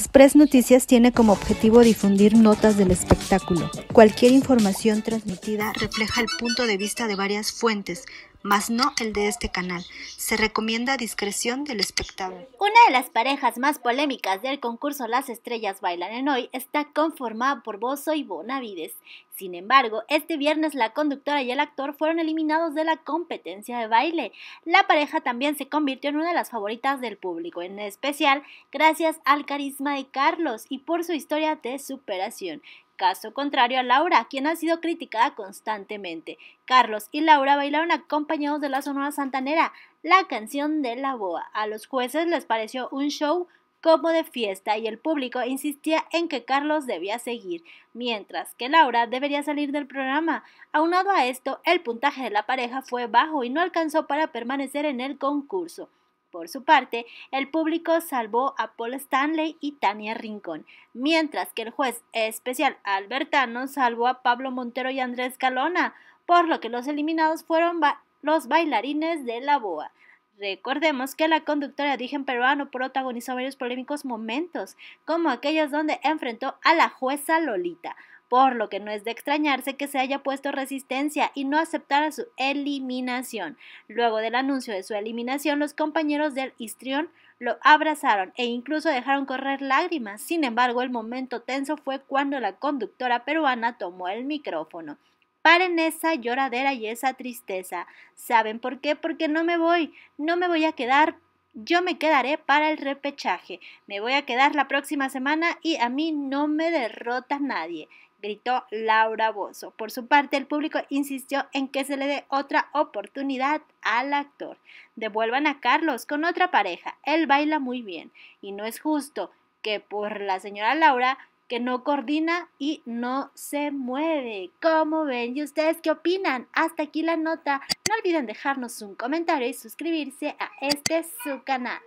Express Noticias tiene como objetivo difundir notas del espectáculo. Cualquier información transmitida refleja el punto de vista de varias fuentes, mas no el de este canal. Se recomienda discreción del espectador. Una de las parejas más polémicas del concurso Las Estrellas Bailan en Hoy está conformada por Bozo y Bonavides. Sin embargo, este viernes la conductora y el actor fueron eliminados de la competencia de baile. La pareja también se convirtió en una de las favoritas del público, en especial gracias al carisma de Carlos y por su historia de superación, caso contrario a Laura, quien ha sido criticada constantemente. Carlos y Laura bailaron acompañados de la Sonora Santanera, la canción de la boa. A los jueces les pareció un show como de fiesta y el público insistía en que Carlos debía seguir, mientras que Laura debería salir del programa. Aunado a esto, el puntaje de la pareja fue bajo y no alcanzó para permanecer en el concurso. Por su parte, el público salvó a Paul Stanley y Tania Rincón, mientras que el juez especial Albertano salvó a Pablo Montero y Andrés Calona, por lo que los eliminados fueron los bailarines de la boa. Recordemos que la conductora de origen peruano protagonizó varios polémicos momentos, como aquellos donde enfrentó a la jueza Lolita, por lo que no es de extrañarse que se haya puesto resistencia y no aceptara su eliminación. Luego del anuncio de su eliminación, los compañeros del Istrión lo abrazaron e incluso dejaron correr lágrimas. Sin embargo, el momento tenso fue cuando la conductora peruana tomó el micrófono. Paren esa lloradera y esa tristeza. ¿Saben por qué? Porque no me voy, no me voy a quedar yo me quedaré para el repechaje. Me voy a quedar la próxima semana y a mí no me derrota nadie gritó Laura Bozo. Por su parte, el público insistió en que se le dé otra oportunidad al actor. Devuelvan a Carlos con otra pareja, él baila muy bien y no es justo que por la señora Laura que no coordina y no se mueve. ¿Cómo ven? ¿Y ustedes qué opinan? Hasta aquí la nota. No olviden dejarnos un comentario y suscribirse a este su canal.